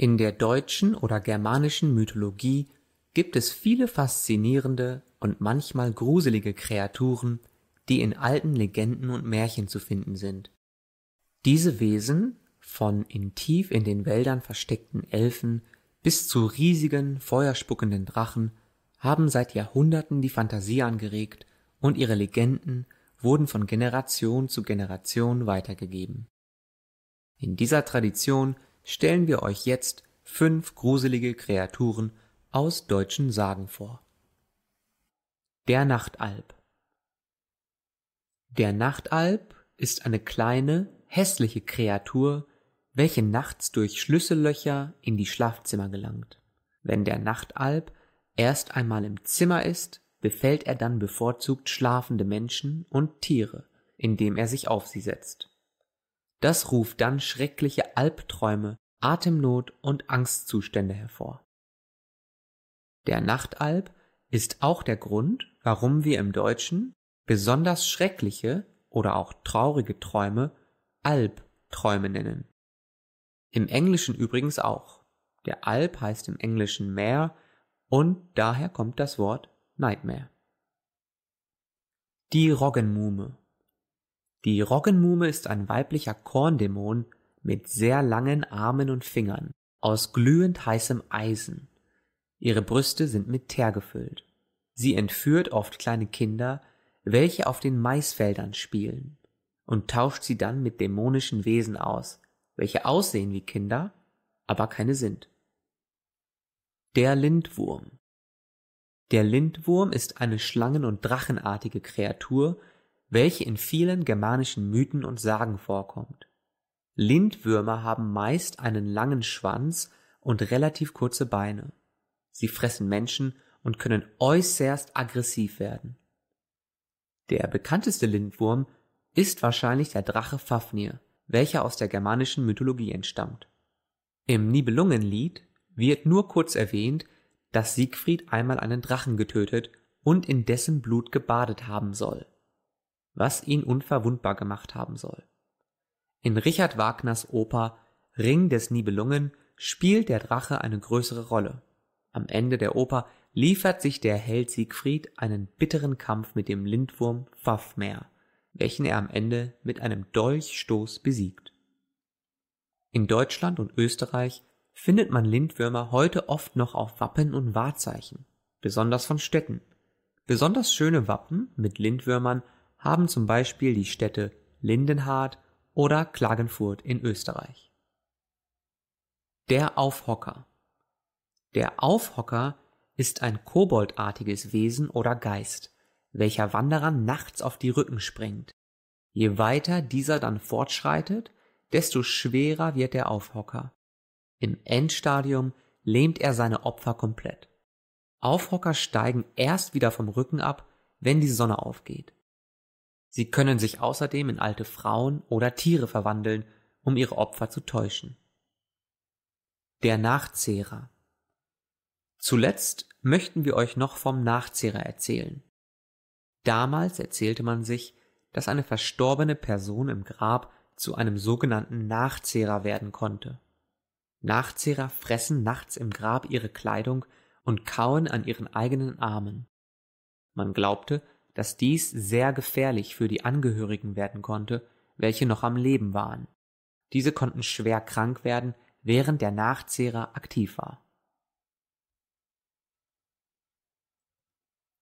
In der deutschen oder germanischen Mythologie gibt es viele faszinierende und manchmal gruselige Kreaturen, die in alten Legenden und Märchen zu finden sind. Diese Wesen, von in tief in den Wäldern versteckten Elfen bis zu riesigen, feuerspuckenden Drachen, haben seit Jahrhunderten die Fantasie angeregt und ihre Legenden wurden von Generation zu Generation weitergegeben. In dieser Tradition stellen wir euch jetzt fünf gruselige Kreaturen aus deutschen Sagen vor. Der Nachtalb Der Nachtalb ist eine kleine, hässliche Kreatur, welche nachts durch Schlüssellöcher in die Schlafzimmer gelangt. Wenn der Nachtalb erst einmal im Zimmer ist, befällt er dann bevorzugt schlafende Menschen und Tiere, indem er sich auf sie setzt. Das ruft dann schreckliche Albträume, Atemnot und Angstzustände hervor. Der Nachtalb ist auch der Grund, warum wir im Deutschen besonders schreckliche oder auch traurige Träume Albträume nennen. Im Englischen übrigens auch. Der Alb heißt im Englischen Meer und daher kommt das Wort Nightmare. Die Roggenmume die Roggenmuhme ist ein weiblicher Korndämon mit sehr langen Armen und Fingern aus glühend heißem Eisen. Ihre Brüste sind mit Teer gefüllt. Sie entführt oft kleine Kinder, welche auf den Maisfeldern spielen, und tauscht sie dann mit dämonischen Wesen aus, welche aussehen wie Kinder, aber keine sind. Der Lindwurm Der Lindwurm ist eine schlangen- und drachenartige Kreatur, welche in vielen germanischen Mythen und Sagen vorkommt. Lindwürmer haben meist einen langen Schwanz und relativ kurze Beine. Sie fressen Menschen und können äußerst aggressiv werden. Der bekannteste Lindwurm ist wahrscheinlich der Drache Fafnir, welcher aus der germanischen Mythologie entstammt. Im Nibelungenlied wird nur kurz erwähnt, dass Siegfried einmal einen Drachen getötet und in dessen Blut gebadet haben soll was ihn unverwundbar gemacht haben soll. In Richard Wagners Oper Ring des Nibelungen spielt der Drache eine größere Rolle. Am Ende der Oper liefert sich der Held Siegfried einen bitteren Kampf mit dem Lindwurm Fafmer, welchen er am Ende mit einem Dolchstoß besiegt. In Deutschland und Österreich findet man Lindwürmer heute oft noch auf Wappen und Wahrzeichen, besonders von Städten. Besonders schöne Wappen mit Lindwürmern haben zum Beispiel die Städte Lindenhardt oder Klagenfurt in Österreich. Der Aufhocker Der Aufhocker ist ein koboldartiges Wesen oder Geist, welcher Wanderern nachts auf die Rücken springt. Je weiter dieser dann fortschreitet, desto schwerer wird der Aufhocker. Im Endstadium lähmt er seine Opfer komplett. Aufhocker steigen erst wieder vom Rücken ab, wenn die Sonne aufgeht. Sie können sich außerdem in alte Frauen oder Tiere verwandeln, um ihre Opfer zu täuschen. Der Nachzehrer Zuletzt möchten wir euch noch vom Nachzehrer erzählen. Damals erzählte man sich, dass eine verstorbene Person im Grab zu einem sogenannten Nachzehrer werden konnte. Nachzehrer fressen nachts im Grab ihre Kleidung und kauen an ihren eigenen Armen. Man glaubte, dass dies sehr gefährlich für die Angehörigen werden konnte, welche noch am Leben waren. Diese konnten schwer krank werden, während der Nachzehrer aktiv war